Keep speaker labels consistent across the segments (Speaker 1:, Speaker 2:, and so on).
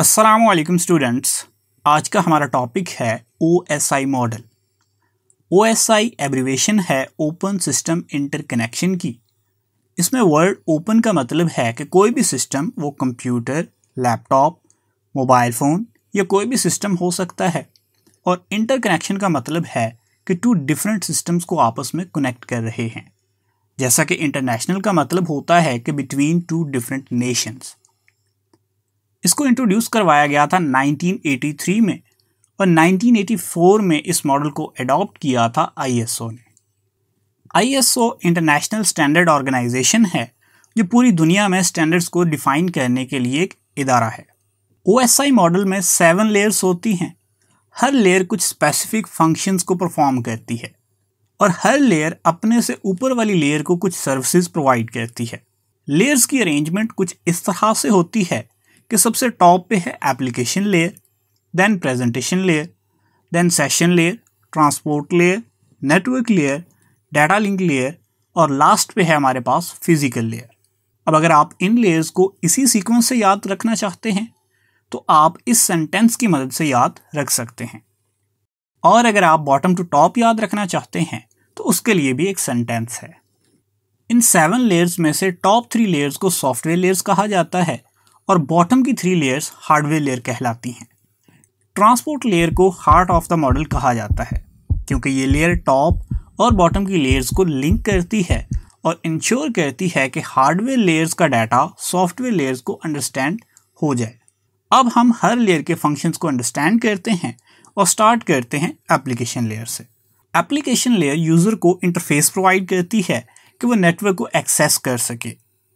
Speaker 1: Aslam students आज का हमारा टॉपिक है O S I model O S I abbreviation है ओपन सिस्टम इंटरकनेक्शन की इसमें वर्ड ओपन का मतलब है कि कोई भी सिस्टम वो कंप्यूटर लैपटॉप मोबाइल फ़ोन या कोई भी सिस्टम हो सकता है और इंटरकनेक्शन का मतलब है कि टू डिफरेंट सिस्टम्स को आपस में कनेक्ट कर रहे हैं जैसा कि इंटरनेशनल का मतलब होता है कि बिटवीन टू डिफरेंट नेशंस इसको इंट्रोड्यूस करवाया गया था 1983 में और 1984 में इस मॉडल को अडॉप्ट किया था आईएसओ ने आईएसओ इंटरनेशनल स्टैंडर्ड ऑर्गेनाइजेशन है जो पूरी दुनिया में स्टैंडर्ड्स को डिफाइन करने के लिए एक इदारा है ओएसआई मॉडल में सेवन लेयर्स होती हैं हर लेयर कुछ स्पेसिफिक फंक्शंस को परफॉर्म करती है और हर लेयर अपने से ऊपर वाली लेयर को कुछ सर्विसेज प्रोवाइड करती है लेयर्स की अरेंजमेंट कुछ इस तरह से होती है कि सबसे टॉप पे है application layer then presentation layer then session layer transport layer network layer data link layer और लास्ट पे है हमारे पास फिजिकल लेयर अब अगर आप इन लेयर्स को इसी सीक्वेंस से याद रखना चाहते हैं तो आप इस सेंटेंस की मदद से याद रख सकते हैं और अगर आप बॉटम टू टॉप याद रखना चाहते हैं तो उसके लिए भी एक सेंटेंस है इन सेवन लेयर्स में से टॉप थ्री लेयर्स को सॉफ्टवेयर लेयर्स कहा जाता है और बॉटम की थ्री लेयर्स हार्डवेयर लेयर कहलाती हैं ट्रांसपोर्ट लेयर को हार्ट ऑफ द मॉडल कहा जाता है क्योंकि ये लेयर टॉप और बॉटम की लेयर्स को लिंक करती है और इंश्योर करती है कि हार्डवेयर लेयर्स का डाटा सॉफ्टवेयर लेयर्स को अंडरस्टैंड हो जाए अब हम हर लेयर के फंक्शंस को अंडरस्टैंड करते हैं और स्टार्ट करते हैं एप्लीकेशन लेयर से एप्लीकेशन लेयर यूज़र को इंटरफेस प्रोवाइड करती है कि वो नेटवर्क को एक्सेस कर सके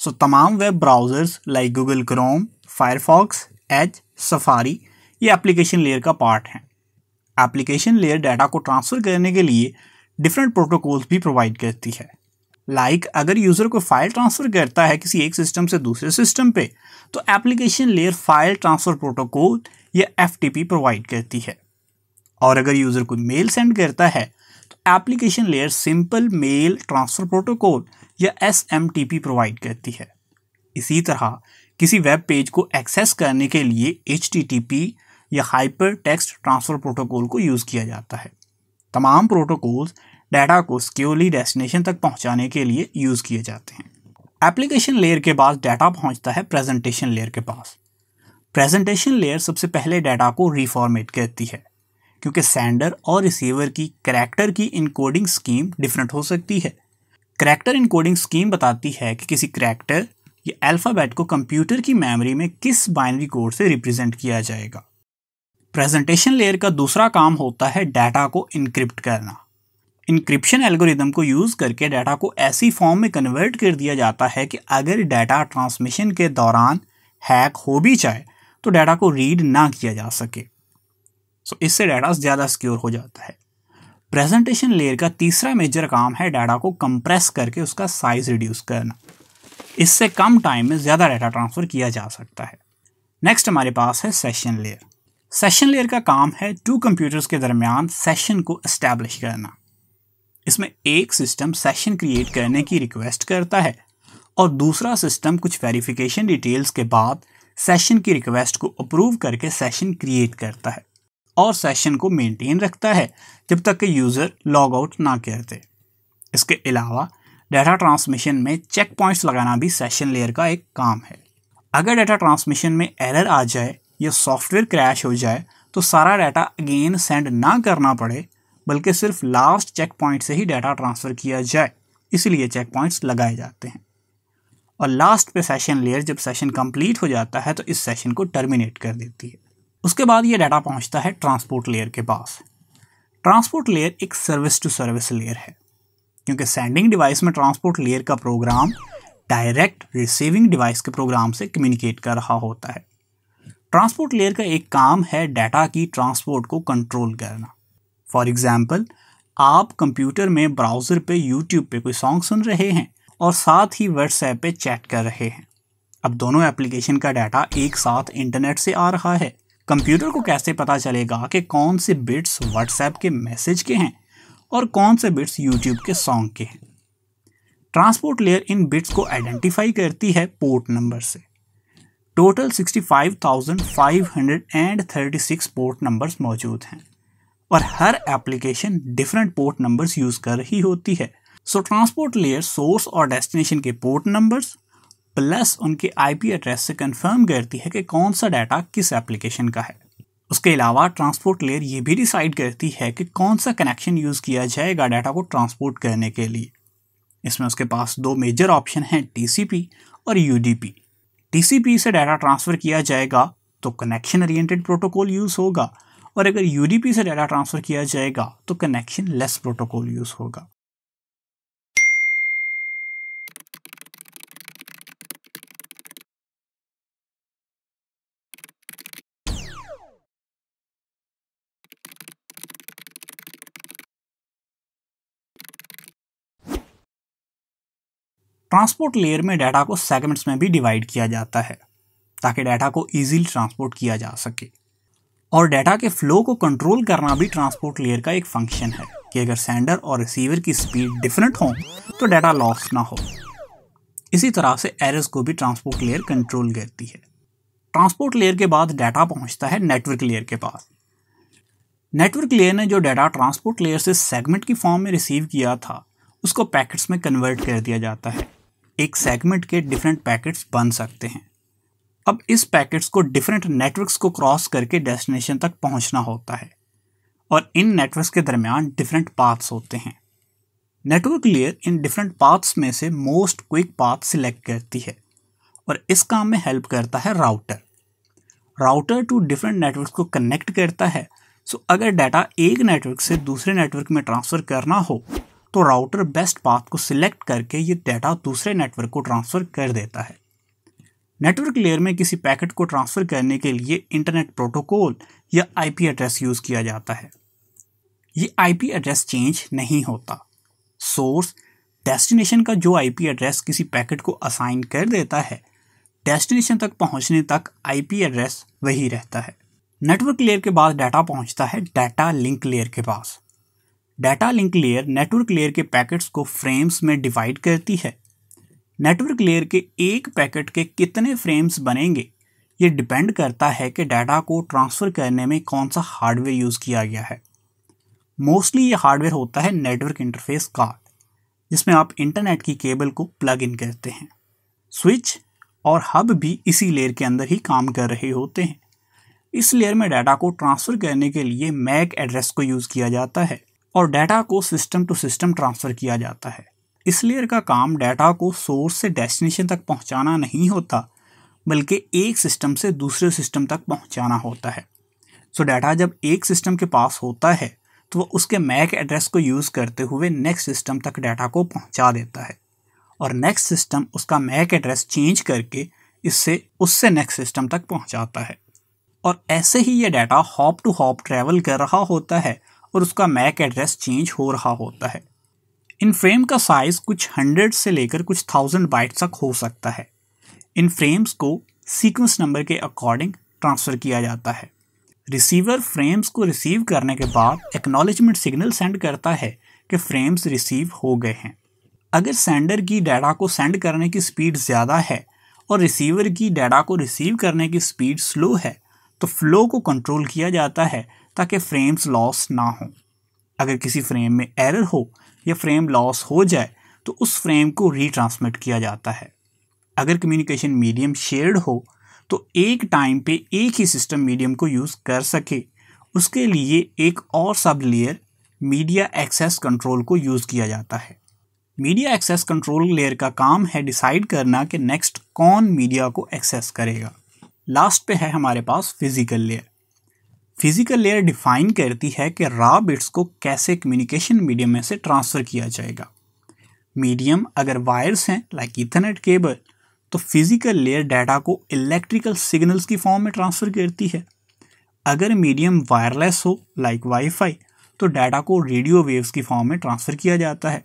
Speaker 1: सो तमाम web browsers like Google Chrome Firefox H Safari ये एप्लीकेशन लेयर का पार्ट हैं एप्लीकेशन लेयर डाटा को ट्रांसफ़र करने के लिए डिफरेंट प्रोटोकॉल्स भी प्रोवाइड करती है लाइक like, अगर यूज़र को फाइल ट्रांसफ़र करता है किसी एक सिस्टम से दूसरे सिस्टम पे तो application layer file transfer protocol या एफ प्रोवाइड करती है और अगर यूज़र को मेल सेंड करता है application layer simple mail transfer protocol या एस प्रोवाइड करती है इसी तरह किसी वेब पेज को एक्सेस करने के लिए एच या हाइपर टेक्स्ट ट्रांसफ़र प्रोटोकॉल को यूज़ किया जाता है तमाम प्रोटोकॉल्स डाटा को सिक्योरली डेस्टिनेशन तक पहुंचाने के लिए यूज़ किए जाते हैं एप्लीकेशन लेयर के बाद डाटा पहुंचता है प्रेजेंटेशन लेयर के पास प्रेजेंटेशन लेयर सबसे पहले डाटा को रिफॉर्मेट करती है क्योंकि सेंडर और रिसीवर की करैक्टर की इनकोडिंग स्कीम डिफरेंट हो सकती है करैक्टर इनकोडिंग स्कीम बताती है कि किसी करैक्टर या अल्फ़ाबेट को कंप्यूटर की मेमोरी में किस बाइनरी कोड से रिप्रेजेंट किया जाएगा प्रेजेंटेशन लेयर का दूसरा काम होता है डाटा को इनक्रिप्ट करना इनक्रिप्शन एल्गोरिदम को यूज़ करके डाटा को ऐसी फॉर्म में कन्वर्ट कर दिया जाता है कि अगर डाटा ट्रांसमिशन के दौरान हैक हो भी जाए तो डाटा को रीड ना किया जा सके सो so, इससे डाटा ज़्यादा सिक्योर हो जाता है प्रेजेंटेशन लेयर का तीसरा मेजर काम है डाटा को कंप्रेस करके उसका साइज रिड्यूस करना इससे कम टाइम में ज़्यादा डाटा ट्रांसफ़र किया जा सकता है नेक्स्ट हमारे पास है सेशन लेयर सेशन लेयर का काम है टू कंप्यूटर्स के दरमियान सेशन को इस्टेब्लिश करना इसमें एक सिस्टम सेशन क्रिएट करने की रिक्वेस्ट करता है और दूसरा सिस्टम कुछ वेरिफिकेशन डिटेल्स के बाद सेशन की रिक्वेस्ट को अप्रूव करके सेशन क्रिएट करता है और सेशन को मेंटेन रखता है जब तक कि यूज़र लॉग आउट ना करते इसके अलावा डाटा ट्रांसमिशन में चेक पॉइंट्स लगाना भी सेशन लेयर का एक काम है अगर डाटा ट्रांसमिशन में एरर आ जाए या सॉफ्टवेयर क्रैश हो जाए तो सारा डाटा अगेन सेंड ना करना पड़े बल्कि सिर्फ लास्ट चेक पॉइंट से ही डाटा ट्रांसफ़र किया जाए इसलिए चेक पॉइंट्स लगाए जाते हैं और लास्ट पे सेशन लेयर जब सेशन कंप्लीट हो जाता है तो इस सेशन को टर्मिनेट कर देती है उसके बाद ये डाटा पहुंचता है ट्रांसपोर्ट लेयर के पास ट्रांसपोर्ट लेयर एक सर्विस टू सर्विस लेयर है क्योंकि सेंडिंग डिवाइस में ट्रांसपोर्ट लेयर का प्रोग्राम डायरेक्ट रिसीविंग डिवाइस के प्रोग्राम से कम्युनिकेट कर रहा होता है ट्रांसपोर्ट लेयर का एक काम है डाटा की ट्रांसपोर्ट को कंट्रोल करना फॉर एग्ज़ाम्पल आप कंप्यूटर में ब्राउज़र पे यूट्यूब पे कोई सॉन्ग सुन रहे हैं और साथ ही व्हाट्सएप पे चैट कर रहे हैं अब दोनों एप्लीकेशन का डाटा एक साथ इंटरनेट से आ रहा है कंप्यूटर को कैसे पता चलेगा कि कौन से बिट्स व्हाट्सएप के मैसेज के हैं और कौन से बिट्स यूट्यूब के सॉन्ग के हैं ट्रांसपोर्ट लेयर इन बिट्स को आइडेंटिफाई करती है पोर्ट नंबर से टोटल 65,536 पोर्ट नंबर्स मौजूद हैं और हर application different port numbers use कर रही होती है सो ट्रांसपोर्ट लेयर सोर्स और डेस्टिनेशन के पोर्ट नंबर्स प्लस उनके आईपी एड्रेस से कंफर्म करती है कि कौन सा डाटा किस एप्लीकेशन का है उसके अलावा ट्रांसपोर्ट लेयर ये भी डिसाइड करती है कि कौन सा कनेक्शन यूज़ किया जाएगा डाटा को ट्रांसपोर्ट करने के लिए इसमें उसके पास दो मेजर ऑप्शन हैं टीसीपी और यूडीपी टीसीपी से डाटा ट्रांसफ़र किया जाएगा तो कनेक्शन ओरिएंटेड प्रोटोकॉल यूज़ होगा और अगर यूडीपी से डाटा ट्रांसफ़र किया जाएगा तो कनेक्शन लेस प्रोटोकॉल यूज़ होगा ट्रांसपोर्ट लेयर में डाटा को सेगमेंट्स में भी डिवाइड किया जाता है ताकि डाटा को ईजिली ट्रांसपोर्ट किया जा सके और डाटा के फ्लो को कंट्रोल करना भी ट्रांसपोर्ट लेयर का एक फंक्शन है कि अगर सेंडर और रिसीवर की स्पीड डिफरेंट हो तो डाटा लॉस ना हो इसी तरह से एरर्स को भी ट्रांसपोर्ट लेयर कंट्रोल करती है ट्रांसपोर्ट लेयर के बाद डाटा पहुंचता है नेटवर्क लेयर के पास नेटवर्क लेयर ने जो डाटा ट्रांसपोर्ट लेयर से सेगमेंट की फॉर्म में रिसीव किया था उसको पैकेट्स में कन्वर्ट कर दिया जाता है एक सेगमेंट के डिफरेंट पैकेट्स बन सकते हैं अब इस पैकेट्स को डिफरेंट नेटवर्क्स को क्रॉस करके डेस्टिनेशन तक पहुंचना होता है और इन नेटवर्क्स के दरमियान डिफरेंट पाथ्स होते हैं नेटवर्क लेयर इन डिफरेंट पाथ्स में से मोस्ट क्विक पाथ सिलेक्ट करती है और इस काम में हेल्प करता है router router two different network को कनेक्ट करता है सो अगर डाटा एक नेटवर्क से दूसरे नेटवर्क में ट्रांसफ़र करना हो तो राउटर बेस्ट पाथ को सिलेक्ट करके ये डाटा दूसरे नेटवर्क को ट्रांसफ़र कर देता है नेटवर्क लेयर में किसी पैकेट को ट्रांसफ़र करने के लिए इंटरनेट प्रोटोकॉल या आईपी एड्रेस यूज़ किया जाता है ये आईपी एड्रेस चेंज नहीं होता सोर्स डेस्टिनेशन का जो आईपी एड्रेस किसी पैकेट को असाइन कर देता है डेस्टिनेशन तक पहुंचने तक आईपी एड्रेस वही रहता है नेटवर्क लेयर के बाद डाटा पहुंचता है डाटा लिंक लेयर के पास data link layer network layer के पैकेट्स को फ्रेम्स में डिवाइड करती है नेटवर्क लेयर के एक पैकेट के कितने फ्रेम्स बनेंगे ये डिपेंड करता है कि डाटा को ट्रांसफ़र करने में कौन सा हार्डवेयर यूज़ किया गया है मोस्टली ये हार्डवेयर होता है नेटवर्क इंटरफेस कार्ड जिसमें आप इंटरनेट की केबल को प्लग इन करते हैं स्विच और हब भी इसी लेयर के अंदर ही काम कर रहे होते हैं इस लेयर में डाटा को ट्रांसफ़र करने के लिए मैक एड्रेस को यूज़ किया जाता है और डाटा को सिस्टम टू सिस्टम ट्रांसफ़र किया जाता है इस लेयर का काम डाटा को सोर्स से डेस्टिनेशन तक पहुंचाना नहीं होता बल्कि एक सिस्टम से दूसरे सिस्टम तक पहुंचाना होता है सो डाटा जब एक सिस्टम के पास होता है तो वह उसके मैक एड्रेस को यूज़ करते हुए नेक्स्ट सिस्टम तक डाटा को पहुंचा देता है और नेक्स्ट सिस्टम उसका मैक एड्रेस चेंज करके इससे उससे नेक्स्ट सिस्टम तक पहुंचाता है और ऐसे ही ये data hop to hop travel कर रहा होता है और उसका मैक एड्रेस चेंज हो रहा होता है इन फ्रेम का साइज़ कुछ हंड्रेड से लेकर कुछ थाउजेंड बाइट तक हो सकता है इन फ्रेम्स को सीक्वेंस नंबर के अकॉर्डिंग ट्रांसफ़र किया जाता है रिसीवर फ्रेम्स को रिसीव करने के बाद एक्नॉलेजमेंट सिग्नल सेंड करता है कि फ्रेम्स रिसीव हो गए हैं अगर सेंडर की डाटा को सेंड करने की स्पीड ज़्यादा है और रिसीवर की डाटा को रिसीव करने की स्पीड स्लो है तो फ्लो को कंट्रोल किया जाता है ताकि फ्रेम्स लॉस ना हो अगर किसी फ्रेम में एरर हो या फ्रेम लॉस हो जाए तो उस फ्रेम को रीट्रांसमिट किया जाता है अगर कम्युनिकेशन मीडियम शेयर्ड हो तो एक टाइम पे एक ही सिस्टम मीडियम को यूज़ कर सके उसके लिए एक और sublayer media access control को यूज़ किया जाता है मीडिया एक्सेस कंट्रोल लेयर का काम है डिसाइड करना कि नेक्स्ट कौन मीडिया को एक्सेस करेगा लास्ट पे है हमारे पास physical layer physical layer define करती है कि रॉ बिट्स को कैसे कम्युनिकेशन मीडियम में से ट्रांसफ़र किया जाएगा मीडियम अगर वायर्स हैं लाइक इथरनेट केबल तो फिजिकल लेयर डाटा को इलेक्ट्रिकल सिग्नल्स की फॉर्म में ट्रांसफ़र करती है अगर मीडियम वायरलेस हो लाइक वाईफाई तो डाटा को रेडियो वेव्स की फॉर्म में ट्रांसफ़र किया जाता है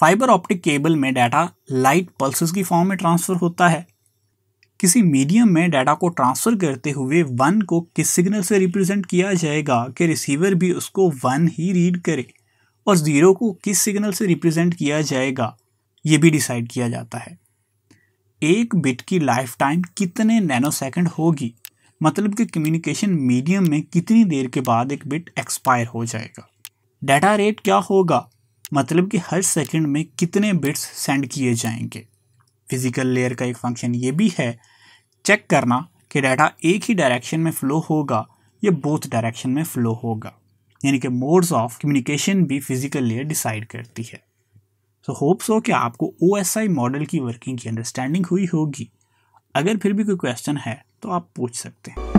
Speaker 1: फाइबर ऑप्टिक केबल में डाटा लाइट पल्सेस की फॉर्म में ट्रांसफ़र होता है किसी मीडियम में डाटा को ट्रांसफ़र करते हुए वन को किस सिग्नल से रिप्रेजेंट किया जाएगा कि रिसीवर भी उसको वन ही रीड करे और ज़ीरो को किस सिग्नल से रिप्रेजेंट किया जाएगा ये भी डिसाइड किया जाता है एक बिट की लाइफ टाइम कितने नैनो सेकंड होगी मतलब कि कम्युनिकेशन मीडियम में कितनी देर के बाद एक बिट एक्सपायर हो जाएगा डाटा रेट क्या होगा मतलब कि हर सेकंड में कितने बिट्स सेंड किए जाएंगे फिज़िकल लेयर का एक फंक्शन ये भी है चेक करना कि डाटा एक ही डायरेक्शन में फ़्लो होगा या बोथ डायरेक्शन में फ़्लो होगा यानी कि मोड्स ऑफ कम्युनिकेशन भी फिजिकल लेयर डिसाइड करती है सो होप्स हो कि आपको ओ मॉडल की वर्किंग की अंडरस्टैंडिंग हुई होगी अगर फिर भी कोई क्वेश्चन है तो आप पूछ सकते हैं